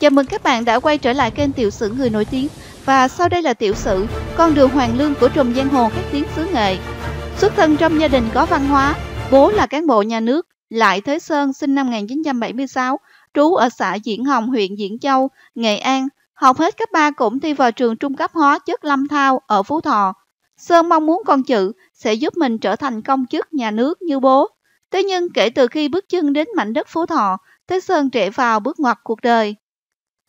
Chào mừng các bạn đã quay trở lại kênh Tiểu sử Người Nổi Tiếng và sau đây là tiểu sử Con đường hoàng lương của trùm giang hồ các tiếng xứ nghệ. Xuất thân trong gia đình có văn hóa, bố là cán bộ nhà nước, Lại Thế Sơn sinh năm 1976, trú ở xã Diễn Hồng, huyện Diễn Châu, Nghệ An. Học hết cấp 3 cũng thi vào trường trung cấp hóa chất Lâm Thao ở Phú Thọ. Sơn mong muốn con chữ sẽ giúp mình trở thành công chức nhà nước như bố. Thế nhưng kể từ khi bước chân đến mảnh đất Phú Thọ, Thế Sơn trễ vào bước ngoặt cuộc đời.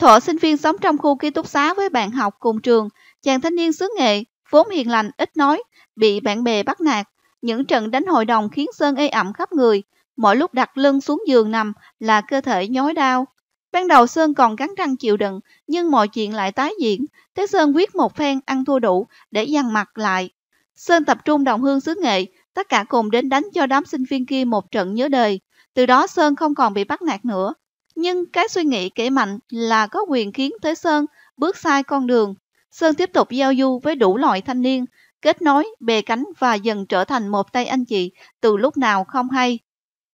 Thọ sinh viên sống trong khu ký túc xá với bạn học cùng trường, chàng thanh niên xứ nghệ, vốn hiền lành, ít nói, bị bạn bè bắt nạt. Những trận đánh hội đồng khiến Sơn ê ẩm khắp người, mỗi lúc đặt lưng xuống giường nằm là cơ thể nhói đau. Ban đầu Sơn còn cắn răng chịu đựng, nhưng mọi chuyện lại tái diễn, thế Sơn quyết một phen ăn thua đủ để dằn mặt lại. Sơn tập trung đồng hương xứ nghệ, tất cả cùng đến đánh cho đám sinh viên kia một trận nhớ đời. Từ đó Sơn không còn bị bắt nạt nữa, nhưng cái suy nghĩ kể mạnh là có quyền khiến Thế Sơn bước sai con đường. Sơn tiếp tục giao du với đủ loại thanh niên, kết nối, bè cánh và dần trở thành một tay anh chị từ lúc nào không hay.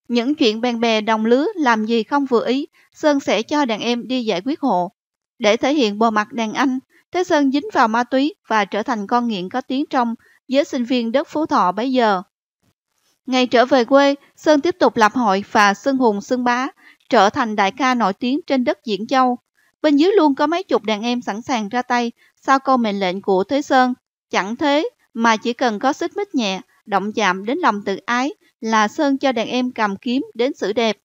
Những chuyện bèn bè đồng lứa làm gì không vừa ý, Sơn sẽ cho đàn em đi giải quyết hộ. Để thể hiện bề mặt đàn anh, Thế Sơn dính vào ma túy và trở thành con nghiện có tiếng trong giới sinh viên đất Phú Thọ bấy giờ. Ngày trở về quê, Sơn tiếp tục lập hội và xưng hùng xưng bá, trở thành đại ca nổi tiếng trên đất Diễn Châu. Bên dưới luôn có mấy chục đàn em sẵn sàng ra tay sau câu mệnh lệnh của Thế Sơn. Chẳng thế mà chỉ cần có xích mít nhẹ, động chạm đến lòng tự ái là Sơn cho đàn em cầm kiếm đến xử đẹp.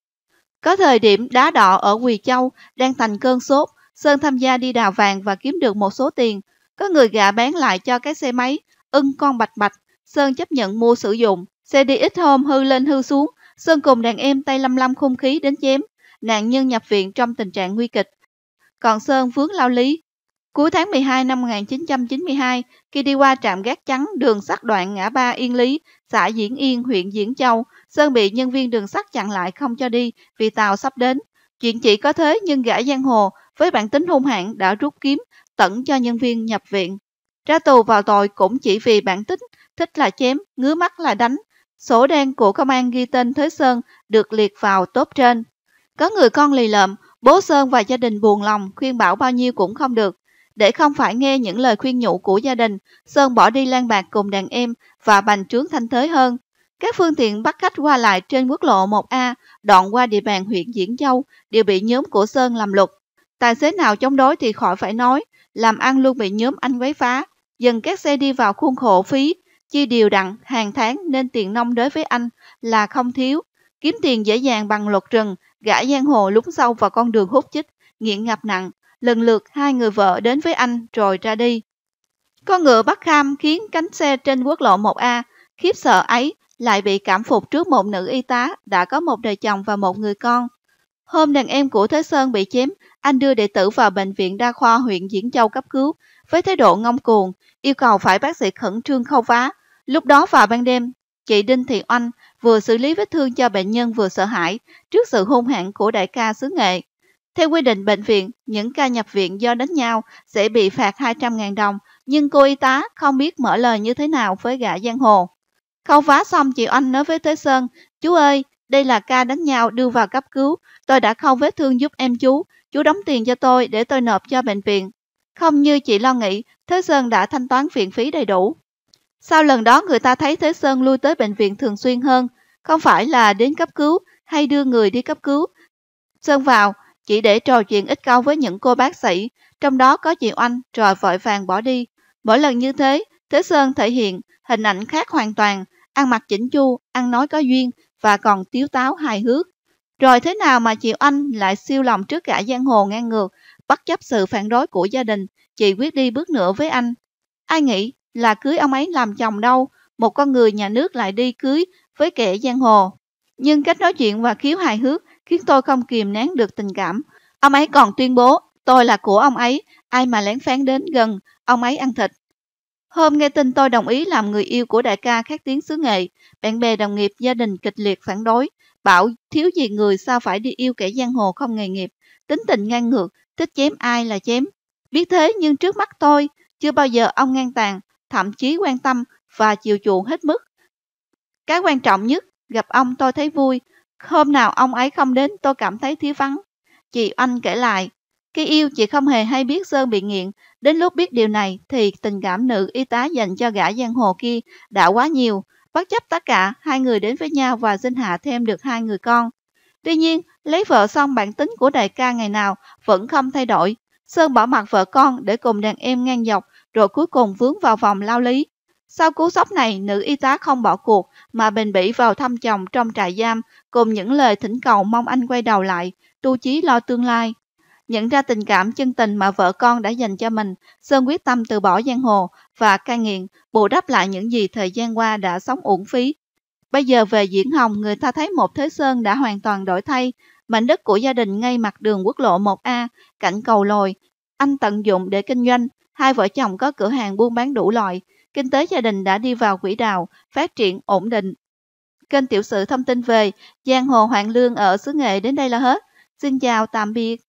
Có thời điểm đá đỏ ở Quỳ Châu đang thành cơn sốt, Sơn tham gia đi đào vàng và kiếm được một số tiền. Có người gạ bán lại cho cái xe máy, ưng con bạch bạch, Sơn chấp nhận mua sử dụng. Xe đi ít hôm hư lên hư xuống, Sơn cùng đàn em tay lăm lăm khung khí đến chém, nạn nhân nhập viện trong tình trạng nguy kịch. Còn Sơn vướng lao lý. Cuối tháng 12 năm 1992, khi đi qua trạm gác trắng đường sắt đoạn ngã ba Yên Lý, xã Diễn Yên, huyện Diễn Châu, Sơn bị nhân viên đường sắt chặn lại không cho đi vì tàu sắp đến. Chuyện chỉ có thế nhưng gã giang hồ với bản tính hung hãn đã rút kiếm tẩn cho nhân viên nhập viện. Ra tù vào tội cũng chỉ vì bản tính, thích là chém, ngứa mắt là đánh. Sổ đen của công an ghi tên Thế Sơn được liệt vào top trên. Có người con lì lợm, bố Sơn và gia đình buồn lòng, khuyên bảo bao nhiêu cũng không được. Để không phải nghe những lời khuyên nhủ của gia đình, Sơn bỏ đi lang bạc cùng đàn em và bành trướng thanh thế hơn. Các phương tiện bắt khách qua lại trên quốc lộ 1A, đoạn qua địa bàn huyện Diễn Châu, đều bị nhóm của Sơn làm lục. Tài xế nào chống đối thì khỏi phải nói, làm ăn luôn bị nhóm anh quấy phá. Dần các xe đi vào khuôn khổ phí, chi điều đặn hàng tháng nên tiền nông đối với anh là không thiếu. Kiếm tiền dễ dàng bằng luật rừng gã giang hồ lún sâu vào con đường hút chích, nghiện ngập nặng. Lần lượt hai người vợ đến với anh rồi ra đi. Con ngựa bắt Kham khiến cánh xe trên quốc lộ 1A khiếp sợ ấy lại bị cảm phục trước một nữ y tá đã có một đời chồng và một người con. Hôm đàn em của Thế Sơn bị chém, anh đưa đệ tử vào bệnh viện đa khoa huyện Diễn Châu cấp cứu với thái độ ngông cuồng, yêu cầu phải bác sĩ khẩn trương khâu vá. Lúc đó vào ban đêm, Chị Đinh Thị Oanh vừa xử lý vết thương cho bệnh nhân vừa sợ hãi trước sự hung hãn của đại ca xứ nghệ. Theo quy định bệnh viện, những ca nhập viện do đánh nhau sẽ bị phạt 200.000 đồng, nhưng cô y tá không biết mở lời như thế nào với gã giang hồ. Khâu vá xong chị Oanh nói với Thế Sơn, chú ơi, đây là ca đánh nhau đưa vào cấp cứu, tôi đã khâu vết thương giúp em chú, chú đóng tiền cho tôi để tôi nộp cho bệnh viện. Không như chị lo nghĩ, Thế Sơn đã thanh toán viện phí đầy đủ. Sau lần đó người ta thấy Thế Sơn lui tới bệnh viện thường xuyên hơn, không phải là đến cấp cứu hay đưa người đi cấp cứu. Sơn vào, chỉ để trò chuyện ít câu với những cô bác sĩ, trong đó có chị Oanh rồi vội vàng bỏ đi. Mỗi lần như thế, Thế Sơn thể hiện hình ảnh khác hoàn toàn, ăn mặc chỉnh chu, ăn nói có duyên và còn tiếu táo hài hước. Rồi thế nào mà chị Oanh lại siêu lòng trước cả giang hồ ngang ngược, bất chấp sự phản đối của gia đình, chị quyết đi bước nữa với anh. Ai nghĩ là cưới ông ấy làm chồng đâu, một con người nhà nước lại đi cưới với kẻ giang hồ. Nhưng cách nói chuyện và khiếu hài hước khiến tôi không kìm nén được tình cảm. Ông ấy còn tuyên bố, tôi là của ông ấy, ai mà lén phán đến gần, ông ấy ăn thịt. Hôm nghe tin tôi đồng ý làm người yêu của đại ca khác tiếng xứ nghệ, bạn bè đồng nghiệp gia đình kịch liệt phản đối, bảo thiếu gì người sao phải đi yêu kẻ giang hồ không nghề nghiệp, tính tình ngang ngược, thích chém ai là chém. Biết thế nhưng trước mắt tôi, chưa bao giờ ông ngang tàn, thậm chí quan tâm và chiều chuộng hết mức. Cái quan trọng nhất, gặp ông tôi thấy vui, hôm nào ông ấy không đến tôi cảm thấy thiếu vắng. Chị Anh kể lại, khi yêu chị không hề hay biết Sơn bị nghiện, đến lúc biết điều này thì tình cảm nữ y tá dành cho gã giang hồ kia đã quá nhiều, bất chấp tất cả hai người đến với nhau và sinh hạ thêm được hai người con. Tuy nhiên, lấy vợ xong bản tính của đại ca ngày nào vẫn không thay đổi. Sơn bỏ mặt vợ con để cùng đàn em ngang dọc rồi cuối cùng vướng vào vòng lao lý. Sau cú sốc này, nữ y tá không bỏ cuộc mà bền bỉ vào thăm chồng trong trại giam cùng những lời thỉnh cầu mong anh quay đầu lại, tu chí lo tương lai. Nhận ra tình cảm chân tình mà vợ con đã dành cho mình, Sơn quyết tâm từ bỏ giang hồ và cai nghiện, bù đắp lại những gì thời gian qua đã sống uổng phí. Bây giờ về Diễn Hồng, người ta thấy một Thế Sơn đã hoàn toàn đổi thay, mảnh đất của gia đình ngay mặt đường quốc lộ 1A, cạnh cầu lồi. Anh tận dụng để kinh doanh, Hai vợ chồng có cửa hàng buôn bán đủ loại, kinh tế gia đình đã đi vào quỹ đạo, phát triển ổn định. Kênh tiểu sử thông tin về Giang Hồ Hoàng Lương ở xứ nghệ đến đây là hết. Xin chào, tạm biệt.